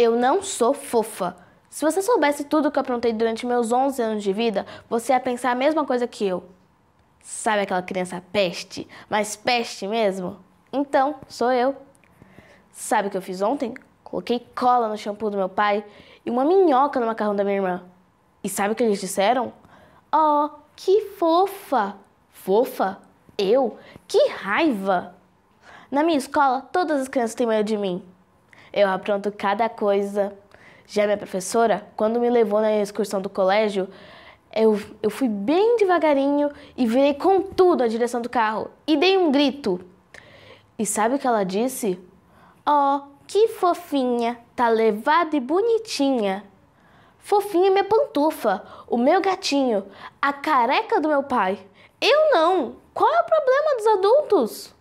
Eu não sou fofa. Se você soubesse tudo que eu aprontei durante meus 11 anos de vida, você ia pensar a mesma coisa que eu. Sabe aquela criança peste? Mas peste mesmo? Então, sou eu. Sabe o que eu fiz ontem? Coloquei cola no shampoo do meu pai e uma minhoca no macarrão da minha irmã. E sabe o que eles disseram? Oh, que fofa! Fofa? Eu? Que raiva! Na minha escola, todas as crianças têm medo de mim. Eu apronto cada coisa. Já é minha professora, quando me levou na excursão do colégio, eu, eu fui bem devagarinho e virei com tudo a direção do carro e dei um grito. E sabe o que ela disse? Oh, que fofinha, tá levada e bonitinha. Fofinha é minha pantufa, o meu gatinho, a careca do meu pai. Eu não! Qual é o problema dos adultos?